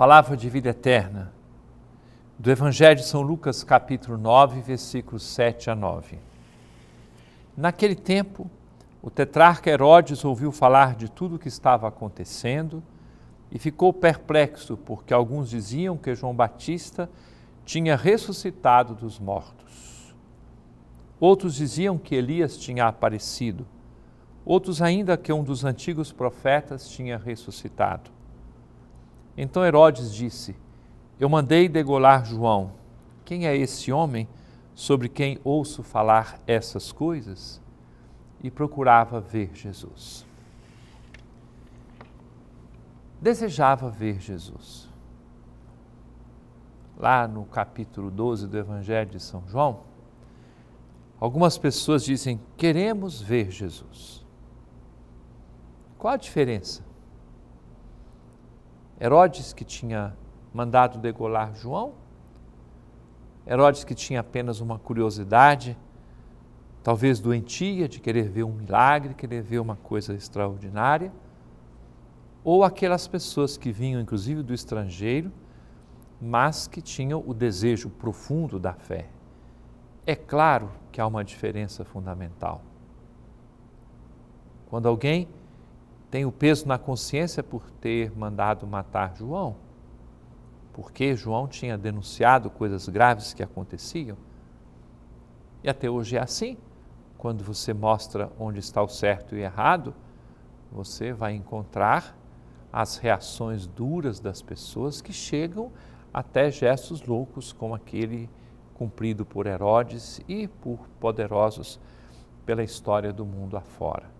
palavra de vida eterna, do Evangelho de São Lucas, capítulo 9, versículos 7 a 9. Naquele tempo, o tetrarca Herodes ouviu falar de tudo o que estava acontecendo e ficou perplexo, porque alguns diziam que João Batista tinha ressuscitado dos mortos. Outros diziam que Elias tinha aparecido. Outros ainda que um dos antigos profetas tinha ressuscitado. Então Herodes disse: Eu mandei degolar João. Quem é esse homem sobre quem ouço falar essas coisas? E procurava ver Jesus. Desejava ver Jesus. Lá no capítulo 12 do Evangelho de São João, algumas pessoas dizem: Queremos ver Jesus. Qual a diferença? Herodes que tinha mandado degolar João? Herodes que tinha apenas uma curiosidade, talvez doentia, de querer ver um milagre, querer ver uma coisa extraordinária? Ou aquelas pessoas que vinham, inclusive, do estrangeiro, mas que tinham o desejo profundo da fé? É claro que há uma diferença fundamental. Quando alguém tem o peso na consciência por ter mandado matar João, porque João tinha denunciado coisas graves que aconteciam. E até hoje é assim. Quando você mostra onde está o certo e errado, você vai encontrar as reações duras das pessoas que chegam até gestos loucos como aquele cumprido por Herodes e por poderosos pela história do mundo afora.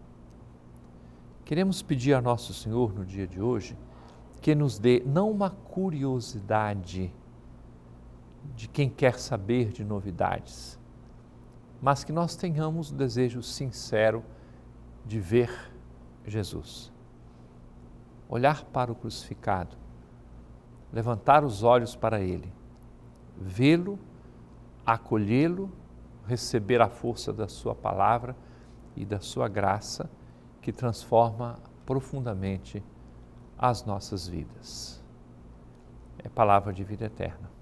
Queremos pedir a Nosso Senhor no dia de hoje que nos dê não uma curiosidade de quem quer saber de novidades, mas que nós tenhamos o desejo sincero de ver Jesus, olhar para o crucificado, levantar os olhos para Ele, vê-lo, acolhê-lo, receber a força da Sua palavra e da Sua graça que transforma profundamente as nossas vidas. É palavra de vida eterna.